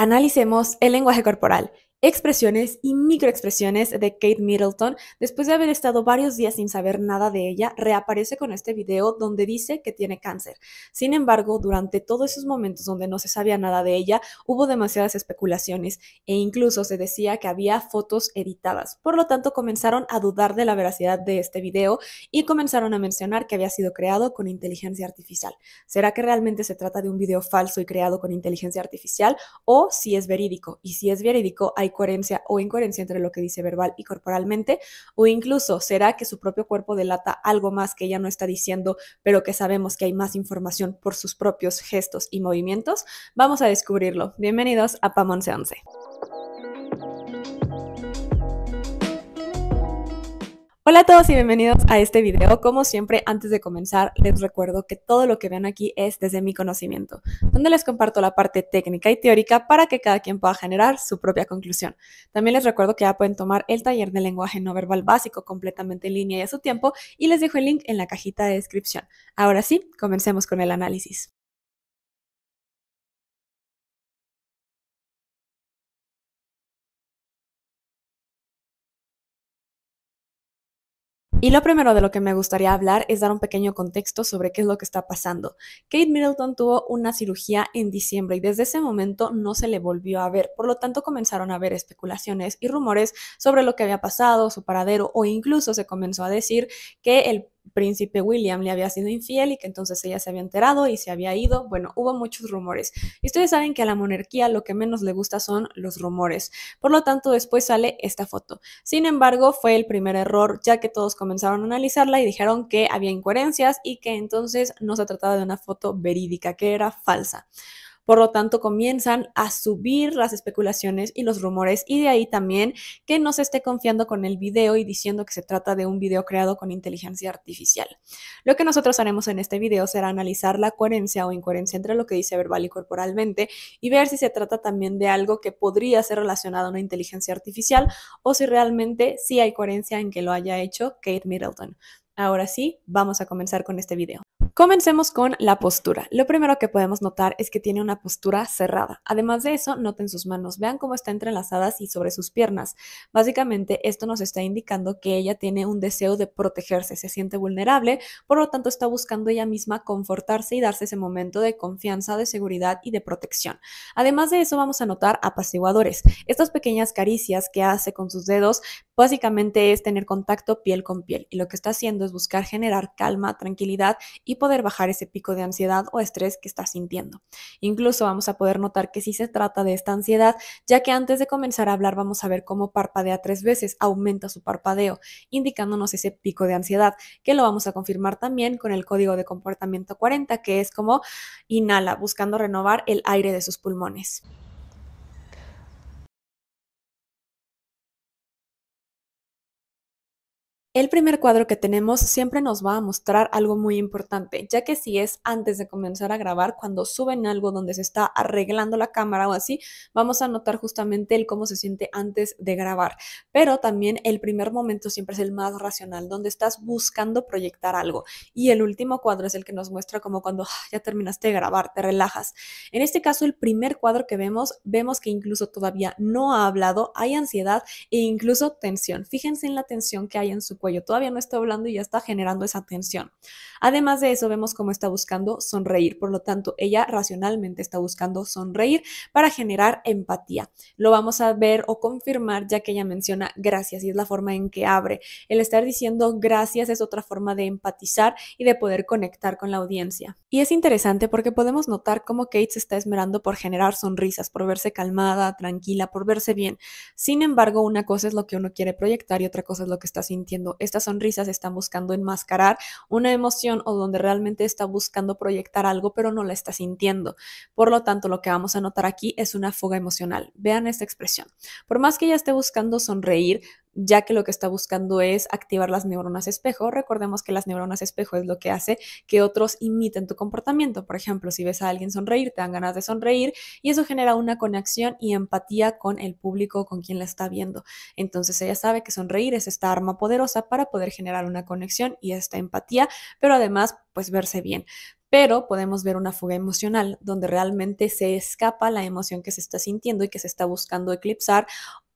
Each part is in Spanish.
Analicemos el lenguaje corporal expresiones y microexpresiones de Kate Middleton, después de haber estado varios días sin saber nada de ella, reaparece con este video donde dice que tiene cáncer. Sin embargo, durante todos esos momentos donde no se sabía nada de ella, hubo demasiadas especulaciones e incluso se decía que había fotos editadas. Por lo tanto, comenzaron a dudar de la veracidad de este video y comenzaron a mencionar que había sido creado con inteligencia artificial. ¿Será que realmente se trata de un video falso y creado con inteligencia artificial o si es verídico? Y si es verídico, hay coherencia o incoherencia entre lo que dice verbal y corporalmente, o incluso será que su propio cuerpo delata algo más que ella no está diciendo, pero que sabemos que hay más información por sus propios gestos y movimientos. Vamos a descubrirlo. Bienvenidos a Pamonce 11. Hola a todos y bienvenidos a este video. Como siempre, antes de comenzar, les recuerdo que todo lo que vean aquí es desde mi conocimiento, donde les comparto la parte técnica y teórica para que cada quien pueda generar su propia conclusión. También les recuerdo que ya pueden tomar el taller de lenguaje no verbal básico completamente en línea y a su tiempo, y les dejo el link en la cajita de descripción. Ahora sí, comencemos con el análisis. Y lo primero de lo que me gustaría hablar es dar un pequeño contexto sobre qué es lo que está pasando. Kate Middleton tuvo una cirugía en diciembre y desde ese momento no se le volvió a ver. Por lo tanto, comenzaron a haber especulaciones y rumores sobre lo que había pasado, su paradero o incluso se comenzó a decir que el príncipe William le había sido infiel y que entonces ella se había enterado y se había ido. Bueno, hubo muchos rumores. Y ustedes saben que a la monarquía lo que menos le gusta son los rumores. Por lo tanto, después sale esta foto. Sin embargo, fue el primer error, ya que todos comenzaron a analizarla y dijeron que había incoherencias y que entonces no se trataba de una foto verídica, que era falsa. Por lo tanto, comienzan a subir las especulaciones y los rumores y de ahí también que no se esté confiando con el video y diciendo que se trata de un video creado con inteligencia artificial. Lo que nosotros haremos en este video será analizar la coherencia o incoherencia entre lo que dice verbal y corporalmente y ver si se trata también de algo que podría ser relacionado a una inteligencia artificial o si realmente sí hay coherencia en que lo haya hecho Kate Middleton. Ahora sí, vamos a comenzar con este video. Comencemos con la postura. Lo primero que podemos notar es que tiene una postura cerrada. Además de eso, noten sus manos, vean cómo está entrelazadas y sobre sus piernas. Básicamente, esto nos está indicando que ella tiene un deseo de protegerse, se siente vulnerable, por lo tanto está buscando ella misma confortarse y darse ese momento de confianza, de seguridad y de protección. Además de eso, vamos a notar apaciguadores, estas pequeñas caricias que hace con sus dedos básicamente es tener contacto piel con piel y lo que está haciendo es buscar generar calma, tranquilidad y poder bajar ese pico de ansiedad o estrés que está sintiendo. Incluso vamos a poder notar que sí se trata de esta ansiedad, ya que antes de comenzar a hablar vamos a ver cómo parpadea tres veces, aumenta su parpadeo, indicándonos ese pico de ansiedad, que lo vamos a confirmar también con el código de comportamiento 40, que es como inhala, buscando renovar el aire de sus pulmones. El primer cuadro que tenemos siempre nos va a mostrar algo muy importante, ya que si es antes de comenzar a grabar, cuando suben algo donde se está arreglando la cámara o así, vamos a notar justamente el cómo se siente antes de grabar. Pero también el primer momento siempre es el más racional, donde estás buscando proyectar algo. Y el último cuadro es el que nos muestra como cuando ah, ya terminaste de grabar, te relajas. En este caso, el primer cuadro que vemos, vemos que incluso todavía no ha hablado, hay ansiedad e incluso tensión. Fíjense en la tensión que hay en su cuerpo Todavía no está hablando y ya está generando esa tensión. Además de eso, vemos cómo está buscando sonreír. Por lo tanto, ella racionalmente está buscando sonreír para generar empatía. Lo vamos a ver o confirmar ya que ella menciona gracias y es la forma en que abre. El estar diciendo gracias es otra forma de empatizar y de poder conectar con la audiencia. Y es interesante porque podemos notar cómo Kate se está esmerando por generar sonrisas, por verse calmada, tranquila, por verse bien. Sin embargo, una cosa es lo que uno quiere proyectar y otra cosa es lo que está sintiendo estas sonrisas están buscando enmascarar una emoción o donde realmente está buscando proyectar algo, pero no la está sintiendo. Por lo tanto, lo que vamos a notar aquí es una fuga emocional. Vean esta expresión. Por más que ella esté buscando sonreír, ya que lo que está buscando es activar las neuronas espejo. Recordemos que las neuronas espejo es lo que hace que otros imiten tu comportamiento. Por ejemplo, si ves a alguien sonreír, te dan ganas de sonreír y eso genera una conexión y empatía con el público, con quien la está viendo. Entonces ella sabe que sonreír es esta arma poderosa para poder generar una conexión y esta empatía, pero además pues verse bien pero podemos ver una fuga emocional donde realmente se escapa la emoción que se está sintiendo y que se está buscando eclipsar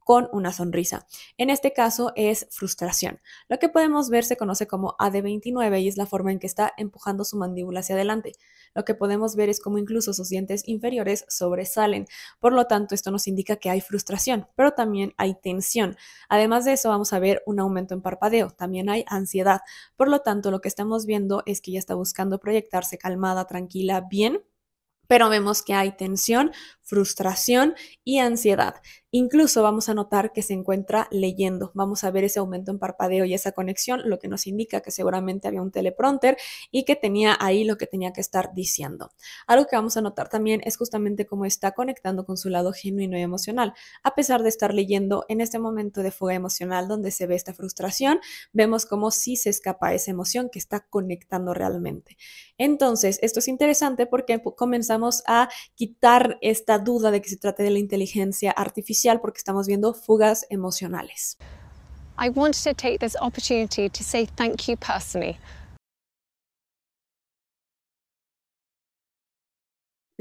con una sonrisa. En este caso es frustración. Lo que podemos ver se conoce como AD29 y es la forma en que está empujando su mandíbula hacia adelante. Lo que podemos ver es como incluso sus dientes inferiores sobresalen. Por lo tanto, esto nos indica que hay frustración, pero también hay tensión. Además de eso, vamos a ver un aumento en parpadeo. También hay ansiedad. Por lo tanto, lo que estamos viendo es que ya está buscando proyectarse calmada, tranquila, bien pero vemos que hay tensión frustración y ansiedad. Incluso vamos a notar que se encuentra leyendo. Vamos a ver ese aumento en parpadeo y esa conexión, lo que nos indica que seguramente había un teleprompter y que tenía ahí lo que tenía que estar diciendo. Algo que vamos a notar también es justamente cómo está conectando con su lado genuino y emocional. A pesar de estar leyendo en este momento de fuga emocional donde se ve esta frustración, vemos cómo sí se escapa esa emoción que está conectando realmente. Entonces, esto es interesante porque comenzamos a quitar esta duda de que se trate de la inteligencia artificial porque estamos viendo fugas emocionales. opportunity thank you personally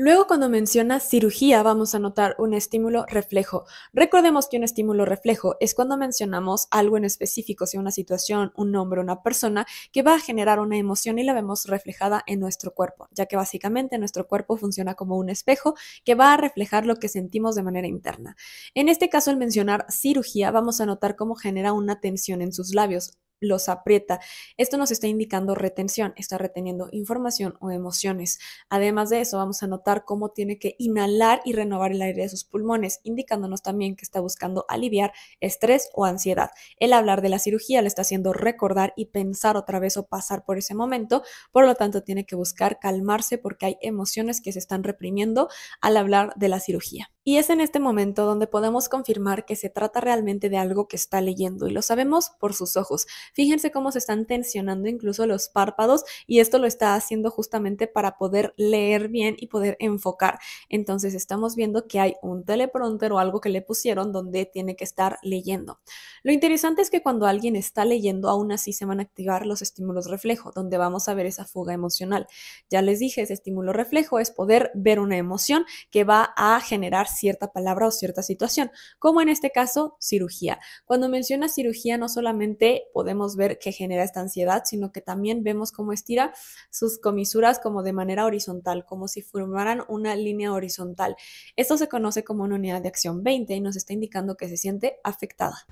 Luego, cuando menciona cirugía, vamos a notar un estímulo reflejo. Recordemos que un estímulo reflejo es cuando mencionamos algo en específico, sea una situación, un nombre, una persona, que va a generar una emoción y la vemos reflejada en nuestro cuerpo, ya que básicamente nuestro cuerpo funciona como un espejo que va a reflejar lo que sentimos de manera interna. En este caso, al mencionar cirugía, vamos a notar cómo genera una tensión en sus labios, los aprieta. Esto nos está indicando retención, está reteniendo información o emociones. Además de eso, vamos a notar cómo tiene que inhalar y renovar el aire de sus pulmones, indicándonos también que está buscando aliviar estrés o ansiedad. El hablar de la cirugía le está haciendo recordar y pensar otra vez o pasar por ese momento, por lo tanto tiene que buscar calmarse porque hay emociones que se están reprimiendo al hablar de la cirugía. Y es en este momento donde podemos confirmar que se trata realmente de algo que está leyendo y lo sabemos por sus ojos. Fíjense cómo se están tensionando incluso los párpados y esto lo está haciendo justamente para poder leer bien y poder enfocar. Entonces estamos viendo que hay un teleprompter o algo que le pusieron donde tiene que estar leyendo. Lo interesante es que cuando alguien está leyendo, aún así se van a activar los estímulos reflejo, donde vamos a ver esa fuga emocional. Ya les dije, ese estímulo reflejo es poder ver una emoción que va a generar cierta palabra o cierta situación, como en este caso cirugía. Cuando menciona cirugía, no solamente podemos ver qué genera esta ansiedad, sino que también vemos cómo estira sus comisuras como de manera horizontal, como si formaran una línea horizontal. Esto se conoce como una unidad de acción 20 y nos está indicando que se siente afectada.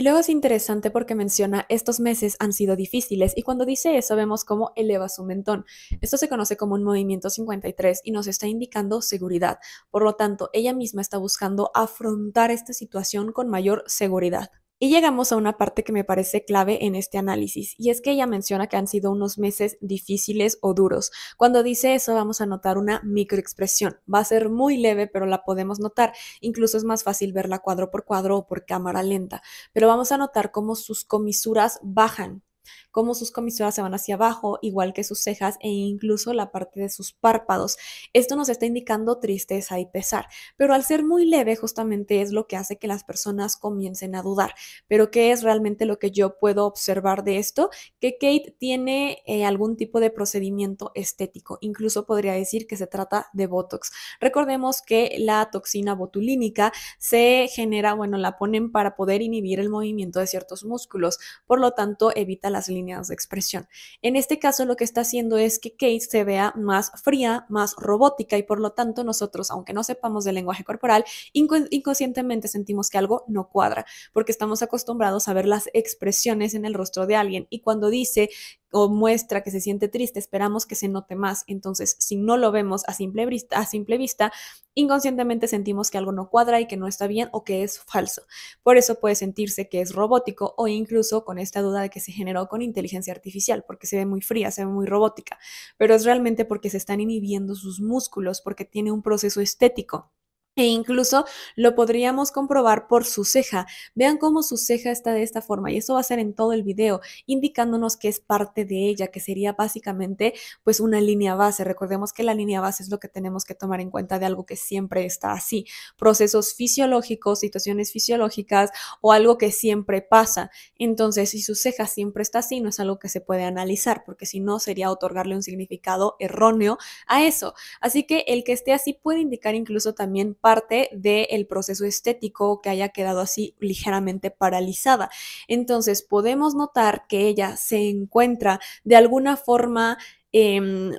Y luego es interesante porque menciona estos meses han sido difíciles y cuando dice eso vemos cómo eleva su mentón. Esto se conoce como un movimiento 53 y nos está indicando seguridad. Por lo tanto, ella misma está buscando afrontar esta situación con mayor seguridad. Y llegamos a una parte que me parece clave en este análisis, y es que ella menciona que han sido unos meses difíciles o duros. Cuando dice eso vamos a notar una microexpresión. Va a ser muy leve, pero la podemos notar. Incluso es más fácil verla cuadro por cuadro o por cámara lenta. Pero vamos a notar cómo sus comisuras bajan, cómo sus comisuras se van hacia abajo, igual que sus cejas e incluso la parte de sus párpados. Esto nos está indicando tristeza y pesar, pero al ser muy leve justamente es lo que hace que las personas comiencen a dudar. Pero ¿qué es realmente lo que yo puedo observar de esto? Que Kate tiene eh, algún tipo de procedimiento estético, incluso podría decir que se trata de Botox. Recordemos que la toxina botulínica se genera, bueno, la ponen para poder inhibir el movimiento de ciertos músculos, por lo tanto evita la líneas de expresión. En este caso, lo que está haciendo es que Kate se vea más fría, más robótica y por lo tanto nosotros, aunque no sepamos del lenguaje corporal, inconscientemente sentimos que algo no cuadra porque estamos acostumbrados a ver las expresiones en el rostro de alguien y cuando dice o muestra que se siente triste, esperamos que se note más. Entonces, si no lo vemos a simple, vista, a simple vista, inconscientemente sentimos que algo no cuadra y que no está bien o que es falso. Por eso puede sentirse que es robótico o incluso con esta duda de que se generó con inteligencia artificial, porque se ve muy fría, se ve muy robótica, pero es realmente porque se están inhibiendo sus músculos, porque tiene un proceso estético e incluso lo podríamos comprobar por su ceja. Vean cómo su ceja está de esta forma y eso va a ser en todo el video, indicándonos que es parte de ella, que sería básicamente pues una línea base. Recordemos que la línea base es lo que tenemos que tomar en cuenta de algo que siempre está así. Procesos fisiológicos, situaciones fisiológicas o algo que siempre pasa. Entonces, si su ceja siempre está así, no es algo que se puede analizar, porque si no sería otorgarle un significado erróneo a eso. Así que el que esté así puede indicar incluso también parte del proceso estético que haya quedado así ligeramente paralizada. Entonces podemos notar que ella se encuentra de alguna forma em,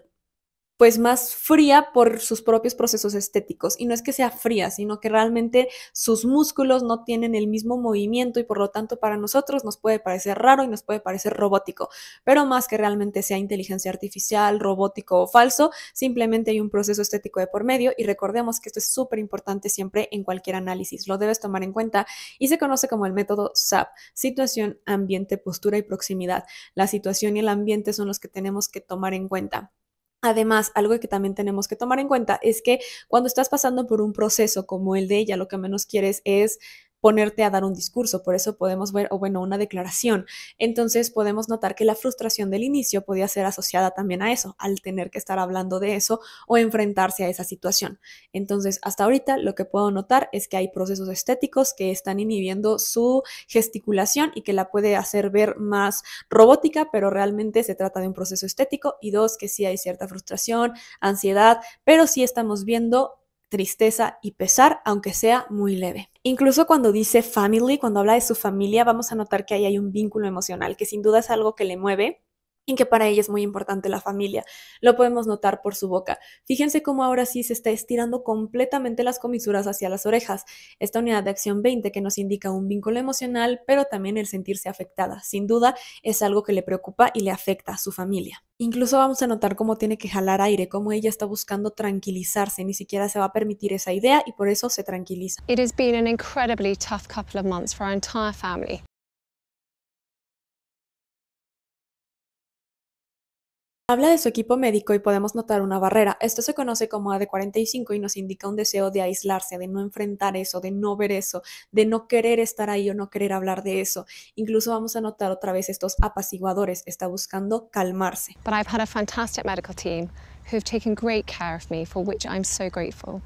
pues más fría por sus propios procesos estéticos. Y no es que sea fría, sino que realmente sus músculos no tienen el mismo movimiento y por lo tanto para nosotros nos puede parecer raro y nos puede parecer robótico. Pero más que realmente sea inteligencia artificial, robótico o falso, simplemente hay un proceso estético de por medio y recordemos que esto es súper importante siempre en cualquier análisis. Lo debes tomar en cuenta y se conoce como el método SAP, situación, ambiente, postura y proximidad. La situación y el ambiente son los que tenemos que tomar en cuenta. Además, algo que también tenemos que tomar en cuenta es que cuando estás pasando por un proceso como el de ella, lo que menos quieres es ponerte a dar un discurso, por eso podemos ver, o bueno, una declaración. Entonces podemos notar que la frustración del inicio podía ser asociada también a eso, al tener que estar hablando de eso o enfrentarse a esa situación. Entonces, hasta ahorita lo que puedo notar es que hay procesos estéticos que están inhibiendo su gesticulación y que la puede hacer ver más robótica, pero realmente se trata de un proceso estético y dos, que sí hay cierta frustración, ansiedad, pero sí estamos viendo tristeza y pesar, aunque sea muy leve. Incluso cuando dice family, cuando habla de su familia, vamos a notar que ahí hay un vínculo emocional, que sin duda es algo que le mueve y que para ella es muy importante la familia. Lo podemos notar por su boca. Fíjense cómo ahora sí se está estirando completamente las comisuras hacia las orejas. Esta unidad de acción 20 que nos indica un vínculo emocional, pero también el sentirse afectada. Sin duda es algo que le preocupa y le afecta a su familia. Incluso vamos a notar cómo tiene que jalar aire, cómo ella está buscando tranquilizarse, ni siquiera se va a permitir esa idea y por eso se tranquiliza. It has been an incredibly tough couple of months for our Habla de su equipo médico y podemos notar una barrera. Esto se conoce como AD45 y nos indica un deseo de aislarse, de no enfrentar eso, de no ver eso, de no querer estar ahí o no querer hablar de eso. Incluso vamos a notar otra vez estos apaciguadores. Está buscando calmarse. But I've had a fantastic medical team who've taken great care of me, for which I'm so grateful.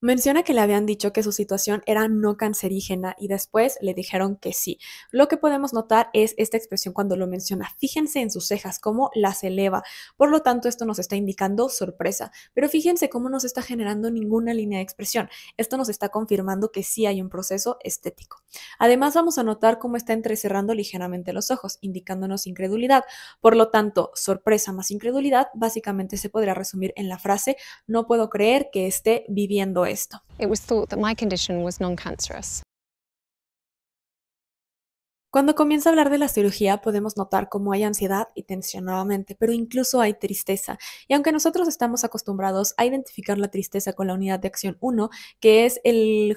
Menciona que le habían dicho que su situación era no cancerígena y después le dijeron que sí. Lo que podemos notar es esta expresión cuando lo menciona. Fíjense en sus cejas, cómo las eleva. Por lo tanto, esto nos está indicando sorpresa. Pero fíjense cómo no se está generando ninguna línea de expresión. Esto nos está confirmando que sí hay un proceso estético. Además, vamos a notar cómo está entrecerrando ligeramente los ojos, indicándonos incredulidad. Por lo tanto, sorpresa más incredulidad básicamente se podrá resumir en la frase no puedo creer que esté viviendo esto. Cuando comienza a hablar de la cirugía podemos notar cómo hay ansiedad y tensión nuevamente, pero incluso hay tristeza. Y aunque nosotros estamos acostumbrados a identificar la tristeza con la unidad de acción 1, que es el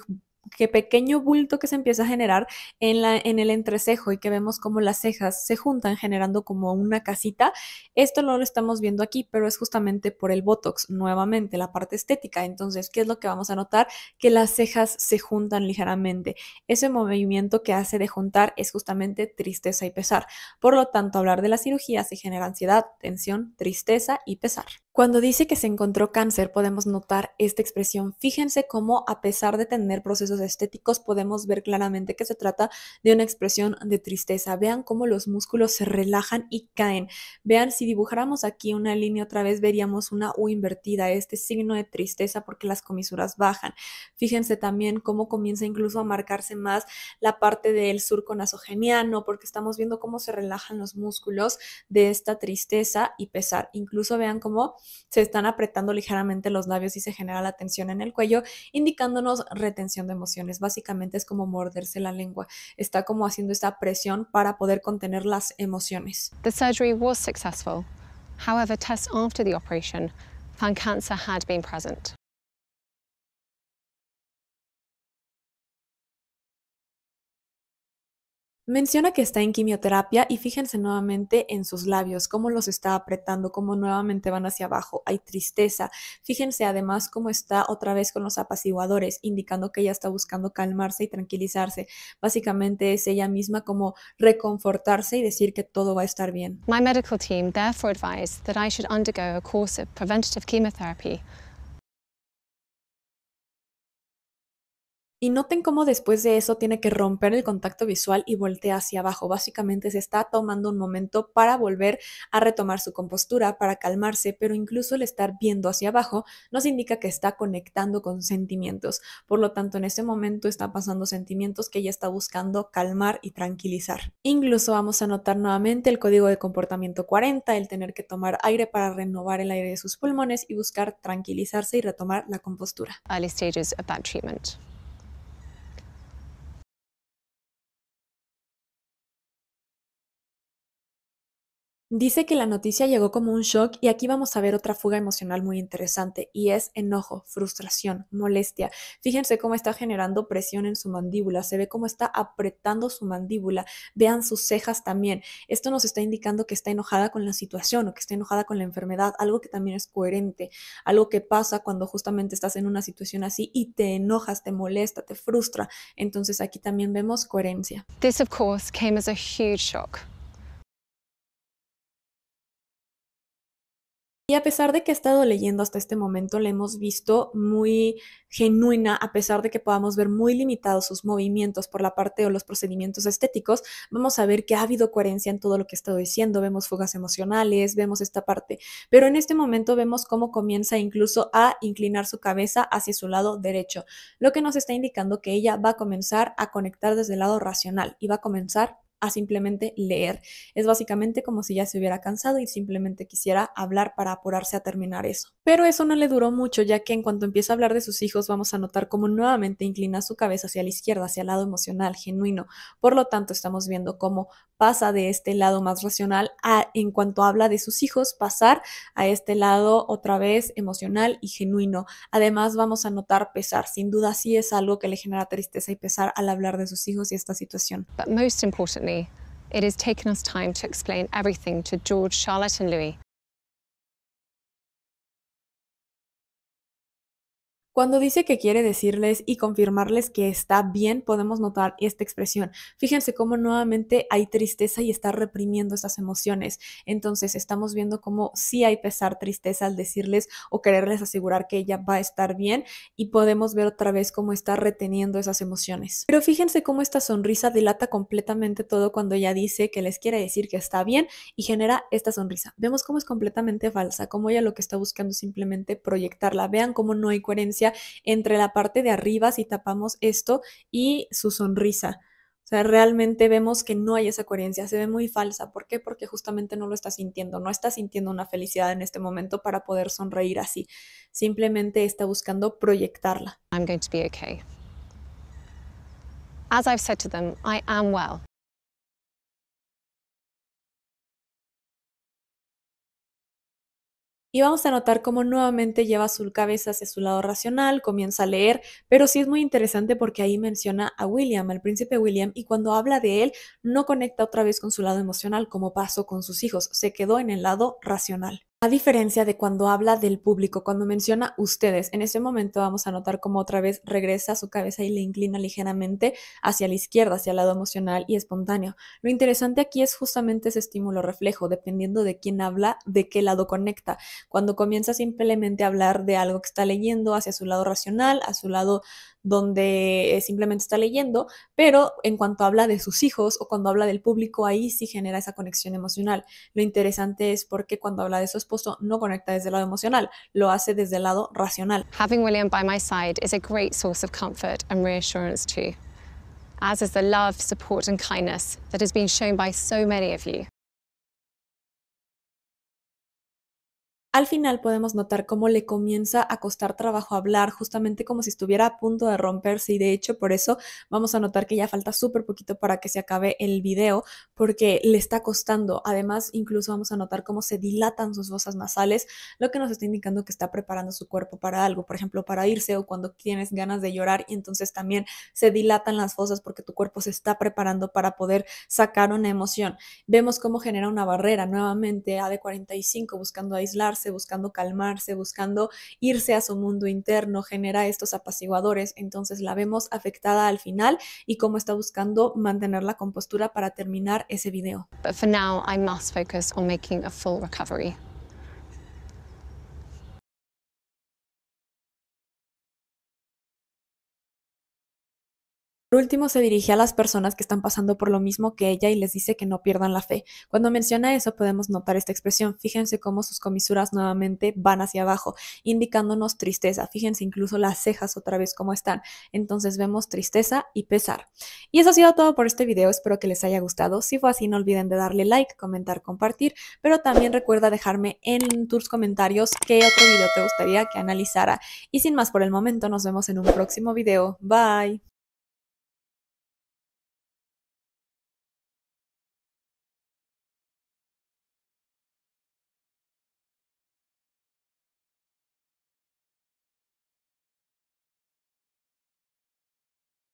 que pequeño bulto que se empieza a generar en, la, en el entrecejo y que vemos como las cejas se juntan generando como una casita, esto no lo estamos viendo aquí, pero es justamente por el Botox, nuevamente, la parte estética. Entonces, ¿qué es lo que vamos a notar? Que las cejas se juntan ligeramente. Ese movimiento que hace de juntar es justamente tristeza y pesar. Por lo tanto, hablar de la cirugía se genera ansiedad, tensión, tristeza y pesar. Cuando dice que se encontró cáncer, podemos notar esta expresión. Fíjense cómo, a pesar de tener procesos estéticos, podemos ver claramente que se trata de una expresión de tristeza. Vean cómo los músculos se relajan y caen. Vean, si dibujáramos aquí una línea otra vez, veríamos una U invertida, este signo de tristeza porque las comisuras bajan. Fíjense también cómo comienza incluso a marcarse más la parte del surco nasogeniano, porque estamos viendo cómo se relajan los músculos de esta tristeza y pesar. Incluso vean cómo se están apretando ligeramente los labios y se genera la tensión en el cuello, indicándonos retención de emociones. Básicamente es como morderse la lengua. Está como haciendo esta presión para poder contener las emociones. The surgery was successful. However, tests after the operation found cancer had been present. Menciona que está en quimioterapia y fíjense nuevamente en sus labios, cómo los está apretando, cómo nuevamente van hacia abajo, hay tristeza. Fíjense además cómo está otra vez con los apaciguadores, indicando que ella está buscando calmarse y tranquilizarse. Básicamente es ella misma como reconfortarse y decir que todo va a estar bien. My medical team therefore advised that I should undergo a course of preventative chemotherapy Y noten cómo después de eso tiene que romper el contacto visual y voltea hacia abajo. Básicamente se está tomando un momento para volver a retomar su compostura, para calmarse, pero incluso el estar viendo hacia abajo nos indica que está conectando con sentimientos. Por lo tanto, en ese momento está pasando sentimientos que ella está buscando calmar y tranquilizar. Incluso vamos a notar nuevamente el código de comportamiento 40, el tener que tomar aire para renovar el aire de sus pulmones y buscar tranquilizarse y retomar la compostura. Early stages of Dice que la noticia llegó como un shock y aquí vamos a ver otra fuga emocional muy interesante y es enojo, frustración, molestia. Fíjense cómo está generando presión en su mandíbula, se ve cómo está apretando su mandíbula, vean sus cejas también. Esto nos está indicando que está enojada con la situación o que está enojada con la enfermedad, algo que también es coherente, algo que pasa cuando justamente estás en una situación así y te enojas, te molesta, te frustra. Entonces aquí también vemos coherencia. This of course came as a huge shock. Y a pesar de que he estado leyendo hasta este momento, la hemos visto muy genuina, a pesar de que podamos ver muy limitados sus movimientos por la parte o los procedimientos estéticos, vamos a ver que ha habido coherencia en todo lo que he estado diciendo, vemos fugas emocionales, vemos esta parte, pero en este momento vemos cómo comienza incluso a inclinar su cabeza hacia su lado derecho, lo que nos está indicando que ella va a comenzar a conectar desde el lado racional y va a comenzar a simplemente leer. Es básicamente como si ya se hubiera cansado y simplemente quisiera hablar para apurarse a terminar eso. Pero eso no le duró mucho, ya que en cuanto empieza a hablar de sus hijos vamos a notar cómo nuevamente inclina su cabeza hacia la izquierda, hacia el lado emocional, genuino. Por lo tanto, estamos viendo cómo pasa de este lado más racional a, en cuanto habla de sus hijos, pasar a este lado otra vez emocional y genuino. Además, vamos a notar pesar. Sin duda, sí es algo que le genera tristeza y pesar al hablar de sus hijos y esta situación. it has taken us time to explain everything to George, Charlotte, and Louis Cuando dice que quiere decirles y confirmarles que está bien, podemos notar esta expresión. Fíjense cómo nuevamente hay tristeza y está reprimiendo esas emociones. Entonces estamos viendo cómo sí hay pesar, tristeza al decirles o quererles asegurar que ella va a estar bien y podemos ver otra vez cómo está reteniendo esas emociones. Pero fíjense cómo esta sonrisa dilata completamente todo cuando ella dice que les quiere decir que está bien y genera esta sonrisa. Vemos cómo es completamente falsa, cómo ella lo que está buscando es simplemente proyectarla. Vean cómo no hay coherencia entre la parte de arriba, si tapamos esto, y su sonrisa. O sea, realmente vemos que no hay esa coherencia, se ve muy falsa. ¿Por qué? Porque justamente no lo está sintiendo, no está sintiendo una felicidad en este momento para poder sonreír así. Simplemente está buscando proyectarla. I'm going to be okay. As I've said to them, I am well. y vamos a notar cómo nuevamente lleva su cabeza hacia su lado racional, comienza a leer, pero sí es muy interesante porque ahí menciona a William, al príncipe William, y cuando habla de él no conecta otra vez con su lado emocional como pasó con sus hijos, se quedó en el lado racional. A diferencia de cuando habla del público, cuando menciona ustedes, en ese momento vamos a notar cómo otra vez regresa su cabeza y le inclina ligeramente hacia la izquierda, hacia el lado emocional y espontáneo. Lo interesante aquí es justamente ese estímulo reflejo, dependiendo de quién habla, de qué lado conecta. Cuando comienza simplemente a hablar de algo que está leyendo hacia su lado racional, a su lado donde eh, simplemente está leyendo, pero en cuanto habla de sus hijos o cuando habla del público, ahí sí genera esa conexión emocional. Lo interesante es porque cuando habla de su esposo no conecta desde el lado emocional, lo hace desde el lado racional. Having William by my side is a great source of comfort and reassurance too, as is the love, support and kindness that has been shown by so many of you. Al final podemos notar cómo le comienza a costar trabajo hablar, justamente como si estuviera a punto de romperse y de hecho por eso vamos a notar que ya falta súper poquito para que se acabe el video porque le está costando. Además, incluso vamos a notar cómo se dilatan sus fosas nasales, lo que nos está indicando que está preparando su cuerpo para algo, por ejemplo, para irse o cuando tienes ganas de llorar y entonces también se dilatan las fosas porque tu cuerpo se está preparando para poder sacar una emoción. Vemos cómo genera una barrera nuevamente AD45 buscando aislarse buscando calmarse, buscando irse a su mundo interno, genera estos apaciguadores. Entonces la vemos afectada al final y cómo está buscando mantener la compostura para terminar ese video. for now, I must focus on making a full recovery. Por último, se dirige a las personas que están pasando por lo mismo que ella y les dice que no pierdan la fe. Cuando menciona eso, podemos notar esta expresión. Fíjense cómo sus comisuras nuevamente van hacia abajo, indicándonos tristeza. Fíjense incluso las cejas otra vez cómo están. Entonces vemos tristeza y pesar. Y eso ha sido todo por este video. Espero que les haya gustado. Si fue así, no olviden de darle like, comentar, compartir. Pero también recuerda dejarme en tus comentarios qué otro video te gustaría que analizara. Y sin más por el momento, nos vemos en un próximo video. Bye.